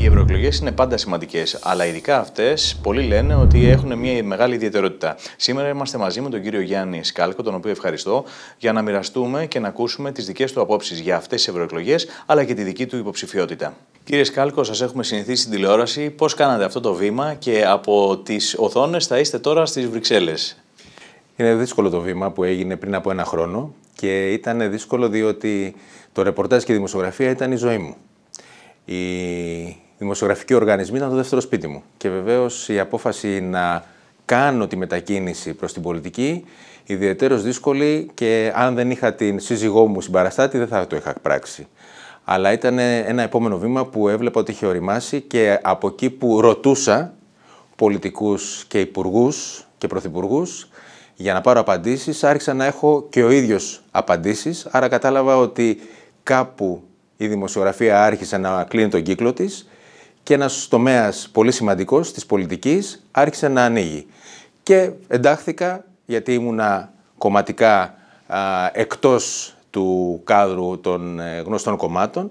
Οι ευρωεκλογές είναι πάντα σημαντικές, αλλά ειδικά αυτές πολλοί λένε ότι έχουν μια μεγάλη ιδιαιτερότητα. Σήμερα είμαστε μαζί με τον κύριο Γιάννη Σκάλκο, τον οποίο ευχαριστώ, για να μοιραστούμε και να ακούσουμε τις δικές του απόψεις για αυτές τις ευρωεκλογές, αλλά και τη δική του υποψηφιότητα. Κύριε Σκάλκο, σας έχουμε συνηθίσει στην τηλεόραση. Πώς κάνατε αυτό το βήμα και από τις οθόνες θα είστε τώρα στις Βρυξέλλες. Είναι δύσκολο το βήμα που έγινε πριν από ένα χρόνο και ήταν δύσκολο διότι το ρεπορτάζ και η δημοσιογραφία ήταν η ζωή μου. Η δημοσιογραφικοί οργανισμοί ήταν το δεύτερο σπίτι μου. Και βεβαίως η απόφαση να κάνω τη μετακίνηση προς την πολιτική ιδιαίτερος δύσκολη και αν δεν είχα την σύζυγό μου συμπαραστάτη δεν θα το είχα πράξει. Αλλά ήταν ένα επόμενο βήμα που έβλεπα ότι είχε οριμάσει και από εκεί που ρωτούσα πολιτικούς και υπουργούς και πρωθυπουργούς για να πάρω απαντήσεις άρχισα να έχω και ο ίδιος απαντήσεις άρα κατάλαβα ότι κάπου η δημοσιογραφία άρχισε να κλείνει τον κύκλο της και ένας τομέας πολύ σημαντικός της πολιτικής άρχισε να ανοίγει. Και εντάχθηκα γιατί ήμουνα κομματικά α, εκτός του κάδρου των ε, γνωστών κομμάτων.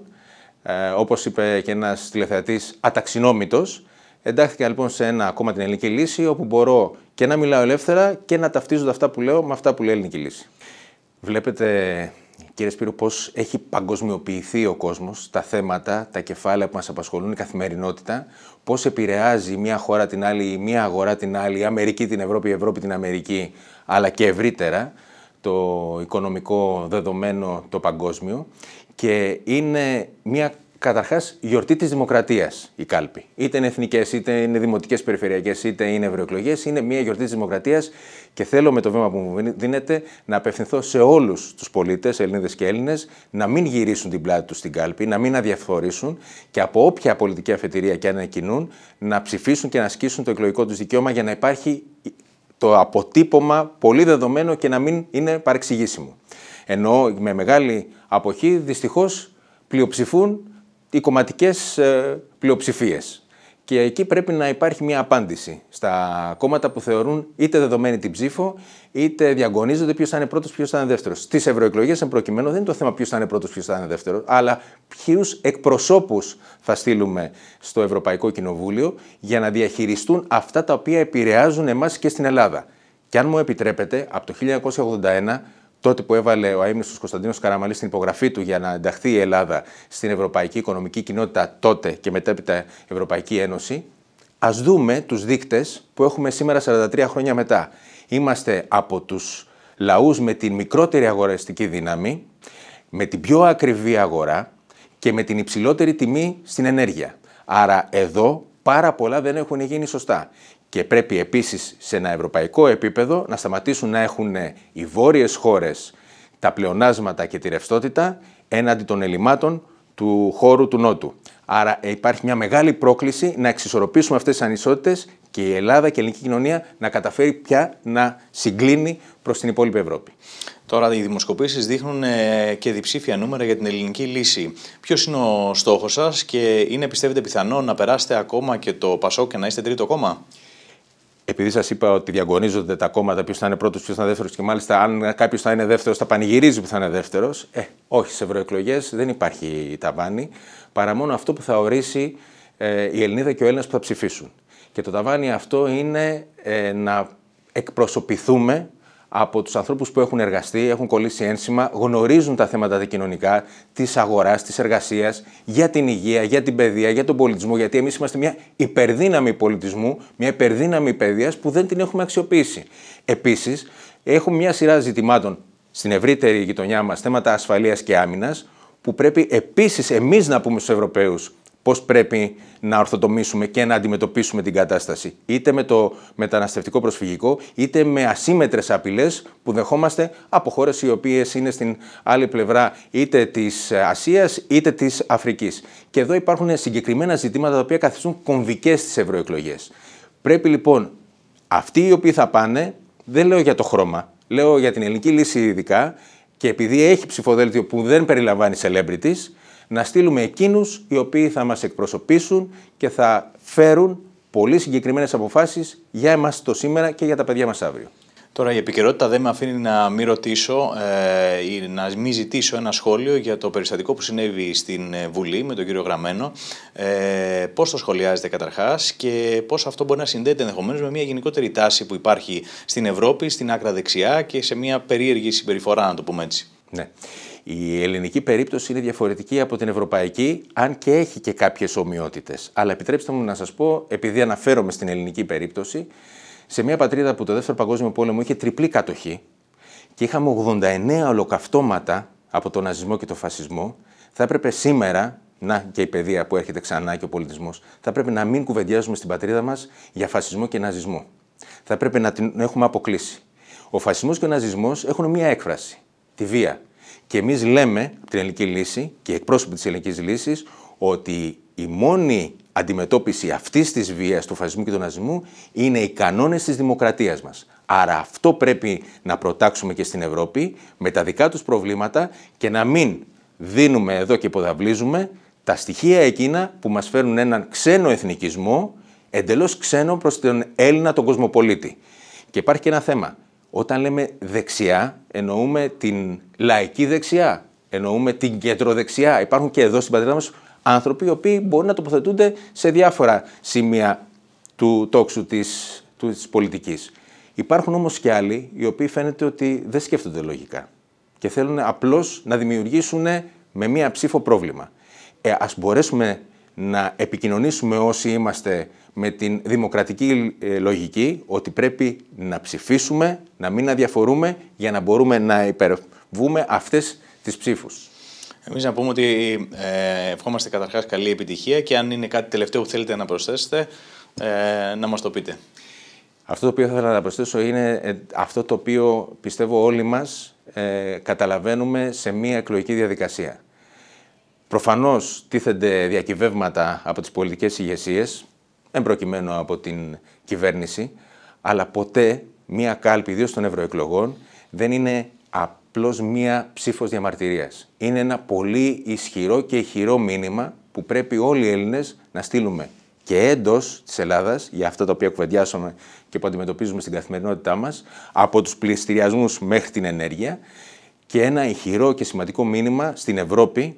Ε, όπως είπε και ένας τηλεθεατής αταξινόμητος, εντάχθηκα λοιπόν σε ένα κόμμα την Ελληνική Λύση όπου μπορώ και να μιλάω ελεύθερα και να ταυτίζονται αυτά που λέω με αυτά που λέει η Ελληνική Λύση. Βλέπετε Κύριε Σπύρο, πώς έχει παγκοσμιοποιηθεί ο κόσμος, τα θέματα, τα κεφάλαια που μας απασχολούν, η καθημερινότητα, πώς επηρεάζει μία χώρα την άλλη, μία αγορά την άλλη, η Αμερική την Ευρώπη, η Ευρώπη την Αμερική, αλλά και ευρύτερα το οικονομικό δεδομένο το παγκόσμιο και είναι μία Καταρχάς, γιορτή της Δημοκρατίας η κάλπη. Είτε είναι εθνικές, είτε είναι δημοτικές, περιφερειακές, είτε είναι ευρωεκλογές. Είναι μια γιορτή της Δημοκρατίας και θέλω με το βήμα που μου δίνετε να απευθυνθώ σε όλους τους πολίτες, Ελληνίδες και Έλληνες, να μην γυρίσουν την πλάτη τους στην κάλπη, να μην αδιαφορήσουν και από όποια πολιτική αφετηρία και αν κινούν, να ψηφίσουν και να ασκήσουν το εκλογικό τους δικαίωμα για να υπάρχει το αποτύπωμα πολύ δεδομένο και να μην είναι παρεξηγήσιμο. Ενώ με μεγάλη αποχή δυστυχώς πλειοψηφούν οι κομματικές ε, πλειοψηφίες. Και εκεί πρέπει να υπάρχει μια απάντηση στα κόμματα που θεωρούν είτε δεδομένη την ψήφο, είτε διαγωνίζονται ποιος θα είναι πρώτος, ποιος θα είναι δεύτερος. Στις ευρωεκλογές, εν προκειμένου, δεν είναι το θέμα ποιος θα είναι πρώτος, ποιος θα είναι δεύτερος, αλλά ποιους εκπροσώπους θα στείλουμε στο Ευρωπαϊκό Κοινοβούλιο για να διαχειριστούν αυτά τα οποία επηρεάζουν εμάς και στην Ελλάδα. Και αν μου επιτρέπετε, από το 1981 τότε που έβαλε ο αείμνηστο Κωνσταντίνος Καραμαλής στην υπογραφή του για να ενταχθεί η Ελλάδα στην Ευρωπαϊκή Οικονομική Κοινότητα τότε και μετέπειτα Ευρωπαϊκή Ένωση, ας δούμε τους δείκτες που έχουμε σήμερα 43 χρόνια μετά. Είμαστε από τους λαούς με την μικρότερη αγοραστική δύναμη, με την πιο ακριβή αγορά και με την υψηλότερη τιμή στην ενέργεια. Άρα εδώ πάρα πολλά δεν έχουν γίνει σωστά. Και πρέπει επίσης σε ένα ευρωπαϊκό επίπεδο να σταματήσουν να έχουν ε, οι βόρειες χώρες τα πλεονάσματα και τη ρευστότητα έναντι των ελλημάτων του χώρου του Νότου. Άρα ε, υπάρχει μια μεγάλη πρόκληση να εξισορροπήσουμε αυτές τις ανισότητες και η Ελλάδα και η ελληνική κοινωνία να καταφέρει πια να συγκλίνει προς την υπόλοιπη Ευρώπη. Τώρα οι δημοσκοπήσεις δείχνουν ε, και διψήφια νούμερα για την ελληνική λύση. Ποιος είναι ο στόχος σας και είναι πιστεύετε πιθανό να περάσετε ακόμα και το Πασόκ και να είστε τρίτο κόμμα επειδή σας είπα ότι διαγωνίζονται τα κόμματα, ποιος θα είναι πρώτος, ποιος θα είναι δεύτερος, και μάλιστα αν κάποιος θα είναι δεύτερος, θα πανηγυρίζει που θα είναι δεύτερος. Ε, όχι, σε ευρωεκλογές δεν υπάρχει ταβάνι, παρά μόνο αυτό που θα ορίσει ε, η Ελληνίδα και ο Έλληνας που θα ψηφίσουν. Και το ταβάνι αυτό είναι ε, να εκπροσωπηθούμε από τους ανθρώπους που έχουν εργαστεί, έχουν κολλήσει ένσημα, γνωρίζουν τα θέματα τα κοινωνικά, της αγοράς, της εργασίας, για την υγεία, για την παιδεία, για τον πολιτισμό. Γιατί εμείς είμαστε μια υπερδύναμη πολιτισμού, μια υπερδύναμη παιδείας που δεν την έχουμε αξιοποιήσει. Επίσης, έχουμε μια σειρά ζητημάτων στην ευρύτερη γειτονιά μας, θέματα ασφαλείας και άμυνας, που πρέπει επίσης εμείς να πούμε στους Ευρωπαίους πώς πρέπει να ορθοτομήσουμε και να αντιμετωπίσουμε την κατάσταση. Είτε με το μεταναστευτικό προσφυγικό, είτε με ασύμετρες απειλές που δεχόμαστε από χώρες οι οποίες είναι στην άλλη πλευρά είτε της Ασίας είτε της Αφρικής. Και εδώ υπάρχουν συγκεκριμένα ζητήματα τα οποία καθιστούν κομβικές στι ευρωεκλογές. Πρέπει λοιπόν αυτοί οι οποίοι θα πάνε, δεν λέω για το χρώμα, λέω για την ελληνική λύση ειδικά και επειδή έχει ψηφοδέλτιο που δεν περιλαμβάνει celebrities, να στείλουμε εκείνους οι οποίοι θα μας εκπροσωπήσουν και θα φέρουν πολύ συγκεκριμένες αποφάσεις για εμάς το σήμερα και για τα παιδιά μας αύριο. Τώρα η επικαιρότητα δεν με αφήνει να μην ρωτήσω ε, ή να μην ζητήσω ένα σχόλιο για το περιστατικό που συνέβη στην ε, Βουλή με τον κύριο Γραμμένο. Ε, πώς το σχολιάζετε καταρχάς και πώς αυτό μπορεί να συνδέεται ενδεχομένως με μια γενικότερη τάση που υπάρχει στην Ευρώπη, στην άκρα δεξιά και σε μια περίεργη συμπεριφορά, να το πούμε έτσι. Ναι. Η ελληνική περίπτωση είναι διαφορετική από την ευρωπαϊκή, αν και έχει και κάποιες ομοιότητες. Αλλά επιτρέψτε μου να σας πω, επειδή αναφέρομαι στην ελληνική περίπτωση, σε μια πατρίδα που το δεύτερο παγκόσμιο πόλεμο είχε τριπλή κατοχή και είχαμε 89 ολοκαυτώματα από τον ναζισμό και τον φασισμό, θα έπρεπε σήμερα να και η παιδεία που έρχεται ξανά και ο πολιτισμός, θα πρέπει να μην κουβεντιάζουμε στην πατρίδα μας για φασισμό και ναζισμό. Θα πρέπει να την έχουμε αποκλείσει. Ο φασισμός και ο ναζισμός έχουν μία έκφραση, τη βία. Και εμείς λέμε την ελληνική λύση και οι εκπρόσωποι της ελληνικής λύσης ότι η μόνη αντιμετώπιση αυτής της βίας, του φασισμού και του ναζισμού, είναι οι κανόνες της δημοκρατίας μας. Άρα αυτό πρέπει να προτάξουμε και στην Ευρώπη με τα δικά τους προβλήματα και να μην δίνουμε εδώ και υποδαβλίζουμε τα στοιχεία εκείνα που μας φέρνουν έναν ξένο εθνικισμό, εντελώς ξένο προς τον Έλληνα τον κοσμοπολίτη. Και υπάρχει και ένα θέμα. Όταν λέμε δεξιά, εννοούμε την λαϊκή δεξιά, εννοούμε την κεντροδεξιά. Υπάρχουν και εδώ στην πατρίδα μας άνθρωποι οι οποίοι μπορεί να τοποθετούνται σε διάφορα σημεία του τόξου της, της πολιτικής. Υπάρχουν όμως και άλλοι οι οποίοι φαίνεται ότι δεν σκέφτονται λογικά και θέλουν απλώς να δημιουργήσουν με μία ψήφο πρόβλημα. Ε, ας μπορέσουμε να επικοινωνήσουμε όσοι είμαστε με την δημοκρατική ε, λογική ότι πρέπει να ψηφίσουμε, να μην αδιαφορούμε για να μπορούμε να υπερβούμε αυτές τις ψήφους. Εμείς να πούμε ότι ε, ευχόμαστε καταρχάς καλή επιτυχία και αν είναι κάτι τελευταίο που θέλετε να προσθέσετε, ε, να μας το πείτε. Αυτό το οποίο θα ήθελα να προσθέσω είναι αυτό το οποίο πιστεύω όλοι μας καταλαβαίνουμε σε μία εκλογική διαδικασία. Προφανώς τίθενται διακυβεύματα από τις πολιτικές ηγεσίες, εν προκειμένου από την κυβέρνηση, αλλά ποτέ μία κάλπη, ιδίως των ευρωεκλογών, δεν είναι απλώς μία ψήφος διαμαρτυρίας. Είναι ένα πολύ ισχυρό και ηχηρό μήνυμα που πρέπει όλοι οι Έλληνες να στείλουμε και εντός της Ελλάδας, για αυτά τα οποία κουβεντιάσαμε και που αντιμετωπίζουμε στην καθημερινότητά μας, από τους πληστηριασμούς μέχρι την ενέργεια, και ένα ηχηρό και σημαντικό μήνυμα στην Ευρώπη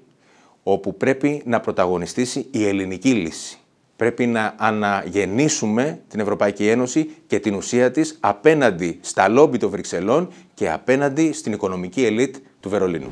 όπου πρέπει να πρωταγωνιστήσει η ελληνική λύση. Πρέπει να αναγεννήσουμε την Ευρωπαϊκή Ένωση και την ουσία της απέναντι στα λόμπι των Βρυξελών και απέναντι στην οικονομική ελίτ του Βερολίνου.